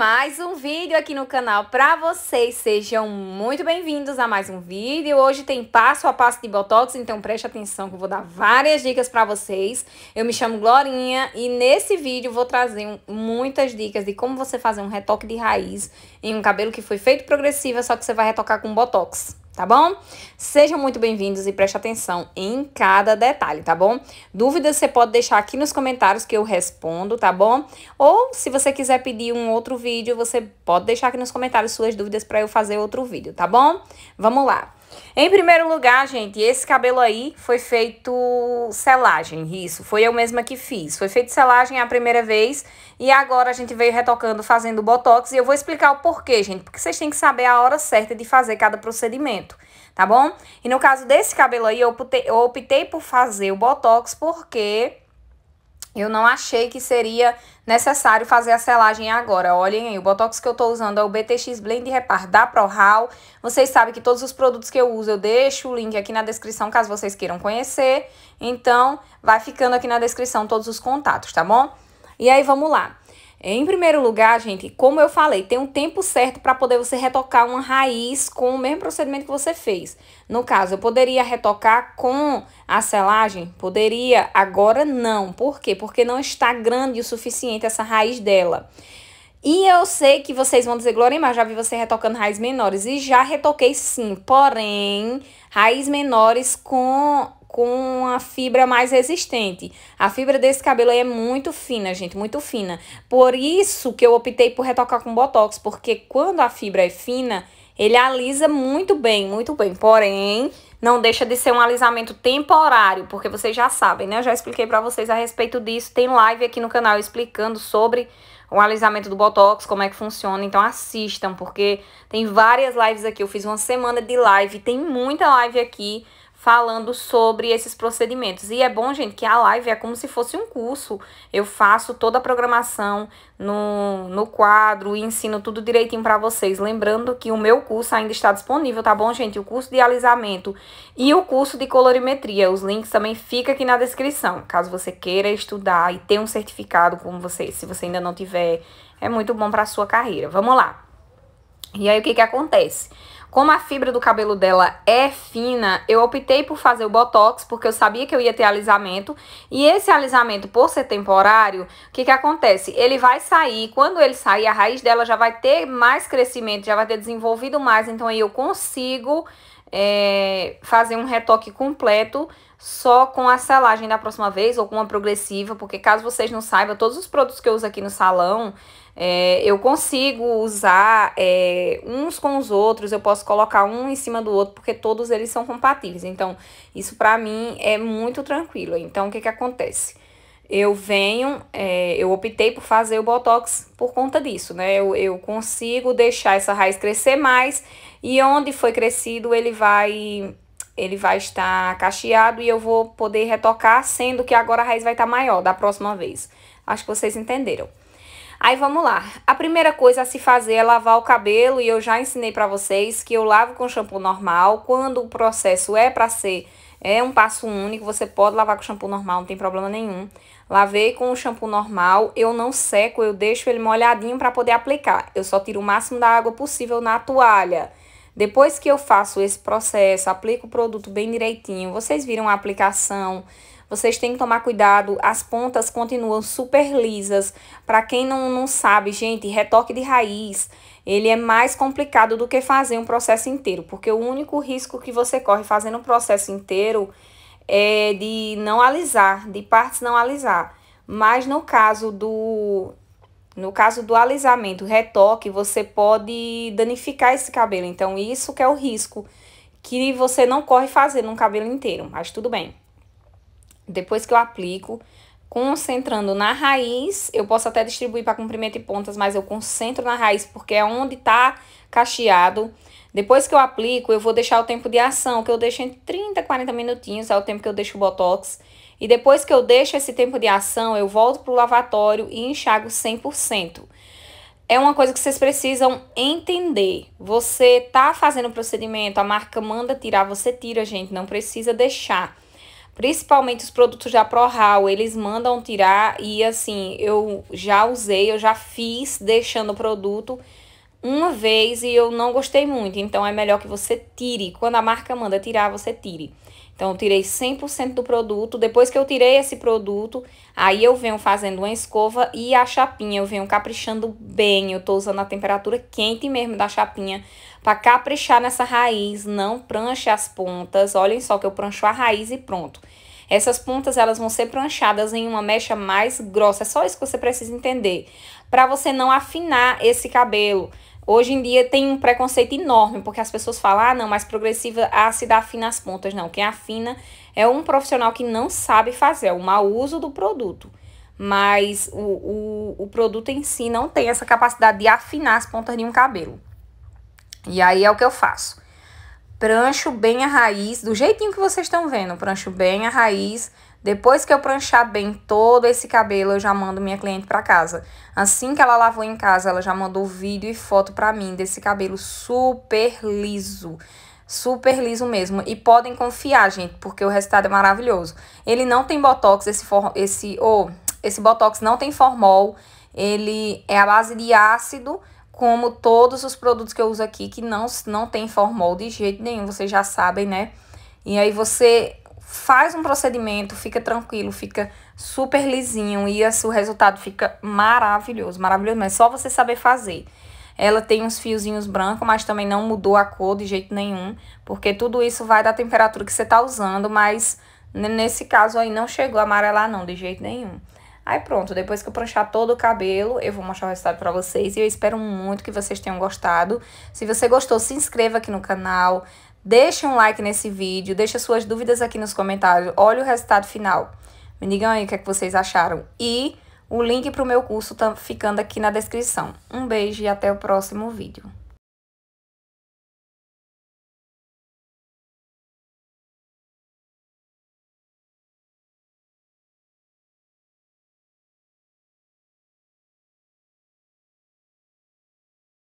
mais um vídeo aqui no canal para vocês. Sejam muito bem-vindos a mais um vídeo. Hoje tem passo a passo de Botox, então preste atenção que eu vou dar várias dicas para vocês. Eu me chamo Glorinha e nesse vídeo vou trazer muitas dicas de como você fazer um retoque de raiz em um cabelo que foi feito progressiva, só que você vai retocar com Botox tá bom? Sejam muito bem-vindos e preste atenção em cada detalhe, tá bom? Dúvidas você pode deixar aqui nos comentários que eu respondo, tá bom? Ou se você quiser pedir um outro vídeo, você pode deixar aqui nos comentários suas dúvidas para eu fazer outro vídeo, tá bom? Vamos lá. Em primeiro lugar, gente, esse cabelo aí foi feito selagem, isso, foi eu mesma que fiz. Foi feito selagem a primeira vez e agora a gente veio retocando, fazendo botox. E eu vou explicar o porquê, gente, porque vocês têm que saber a hora certa de fazer cada procedimento, tá bom? E no caso desse cabelo aí, eu optei, eu optei por fazer o botox porque eu não achei que seria necessário fazer a selagem agora. Olhem aí, o Botox que eu estou usando é o BTX Blend Repar da ProHal. Vocês sabem que todos os produtos que eu uso, eu deixo o link aqui na descrição, caso vocês queiram conhecer. Então, vai ficando aqui na descrição todos os contatos, tá bom? E aí, vamos lá. Em primeiro lugar, gente, como eu falei, tem um tempo certo para poder você retocar uma raiz com o mesmo procedimento que você fez. No caso, eu poderia retocar com a selagem? Poderia, agora não. Por quê? Porque não está grande o suficiente essa raiz dela. E eu sei que vocês vão dizer, Glória, mas já vi você retocando raízes menores. E já retoquei sim, porém, raízes menores com com a fibra mais resistente. A fibra desse cabelo aí é muito fina, gente, muito fina. Por isso que eu optei por retocar com botox, porque quando a fibra é fina, ele alisa muito bem, muito bem. Porém, não deixa de ser um alisamento temporário, porque vocês já sabem, né? Eu já expliquei para vocês a respeito disso. Tem live aqui no canal explicando sobre o alisamento do Botox, como é que funciona. Então assistam, porque tem várias lives aqui. Eu fiz uma semana de live, tem muita live aqui falando sobre esses procedimentos. E é bom, gente, que a live é como se fosse um curso. Eu faço toda a programação no, no quadro e ensino tudo direitinho para vocês. Lembrando que o meu curso ainda está disponível, tá bom, gente? O curso de alisamento e o curso de colorimetria. Os links também ficam aqui na descrição, caso você queira estudar e ter um certificado como você, se você ainda não tiver. É muito bom para sua carreira. Vamos lá. E aí, o que, que acontece? Como a fibra do cabelo dela é fina, eu optei por fazer o botox porque eu sabia que eu ia ter alisamento. E esse alisamento, por ser temporário, o que, que acontece? Ele vai sair, quando ele sair, a raiz dela já vai ter mais crescimento, já vai ter desenvolvido mais. Então aí eu consigo é, fazer um retoque completo só com a selagem da próxima vez ou com uma progressiva, porque caso vocês não saibam, todos os produtos que eu uso aqui no salão, é, eu consigo usar é, uns com os outros, eu posso colocar um em cima do outro, porque todos eles são compatíveis. Então, isso para mim é muito tranquilo. Então, o que que acontece? eu venho, é, eu optei por fazer o Botox por conta disso, né? Eu, eu consigo deixar essa raiz crescer mais e onde foi crescido ele vai ele vai estar cacheado e eu vou poder retocar, sendo que agora a raiz vai estar maior da próxima vez. Acho que vocês entenderam. Aí vamos lá. A primeira coisa a se fazer é lavar o cabelo e eu já ensinei para vocês que eu lavo com shampoo normal quando o processo é para ser é um passo único, você pode lavar com shampoo normal, não tem problema nenhum. Lavei com o shampoo normal, eu não seco, eu deixo ele molhadinho para poder aplicar. Eu só tiro o máximo da água possível na toalha. Depois que eu faço esse processo, aplico o produto bem direitinho, vocês viram a aplicação, vocês têm que tomar cuidado, as pontas continuam super lisas. Para quem não, não sabe, gente, retoque de raiz, ele é mais complicado do que fazer um processo inteiro, porque o único risco que você corre fazendo um processo inteiro é de não alisar, de partes não alisar. Mas no caso do no caso do alisamento, retoque, você pode danificar esse cabelo. Então isso que é o risco que você não corre fazendo um cabelo inteiro, mas tudo bem. Depois que eu aplico, concentrando na raiz, eu posso até distribuir para comprimento e pontas, mas eu concentro na raiz porque é onde está cacheado. Depois que eu aplico, eu vou deixar o tempo de ação, que eu deixo em 30 40 minutinhos, é o tempo que eu deixo o Botox. E depois que eu deixo esse tempo de ação, eu volto para o lavatório e enxago 100% é uma coisa que vocês precisam entender. Você tá fazendo o procedimento, a marca manda tirar, você tira, gente, não precisa deixar. Principalmente os produtos da ProRal, eles mandam tirar e assim, eu já usei, eu já fiz deixando o produto uma vez e eu não gostei muito. Então é melhor que você tire. Quando a marca manda tirar, você tire. Então, eu tirei 100% do produto. Depois que eu tirei esse produto, aí eu venho fazendo uma escova e a chapinha. Eu venho caprichando bem. Eu tô usando a temperatura quente mesmo da chapinha para caprichar nessa raiz. Não pranche as pontas. Olhem só que eu prancho a raiz e pronto. Essas pontas, elas vão ser pranchadas em uma mecha mais grossa. É só isso que você precisa entender. Para você não afinar esse cabelo. Hoje em dia tem um preconceito enorme, porque as pessoas falam, ah, não, mas progressiva ah, ácida afina as pontas. Não, quem afina é um profissional que não sabe fazer, é o mau uso do produto. Mas o, o, o produto em si não tem essa capacidade de afinar as pontas de um cabelo. E aí é o que eu faço prancho bem a raiz, do jeitinho que vocês estão vendo, prancho bem a raiz. Depois que eu pranchar bem todo esse cabelo, eu já mando minha cliente para casa. Assim que ela lavou em casa, ela já mandou vídeo e foto para mim desse cabelo super liso. Super liso mesmo. E podem confiar, gente, porque o resultado é maravilhoso. Ele não tem botox, esse for, esse, oh, esse botox não tem formol. Ele é a base de ácido como todos os produtos que eu uso aqui, que não, não tem formol de jeito nenhum, vocês já sabem, né? E aí você faz um procedimento, fica tranquilo, fica super lisinho e assim, o resultado fica maravilhoso, maravilhoso, mas é só você saber fazer. Ela tem uns fiozinhos brancos, mas também não mudou a cor de jeito nenhum, porque tudo isso vai da temperatura que você tá usando, mas nesse caso aí não chegou a amarelar não, de jeito nenhum. Aí pronto, depois que eu pranchar todo o cabelo, eu vou mostrar o resultado pra vocês. E eu espero muito que vocês tenham gostado. Se você gostou, se inscreva aqui no canal. Deixe um like nesse vídeo, deixe suas dúvidas aqui nos comentários. Olha o resultado final. Me digam aí o que, é que vocês acharam. E o link para o meu curso tá ficando aqui na descrição. Um beijo e até o próximo vídeo.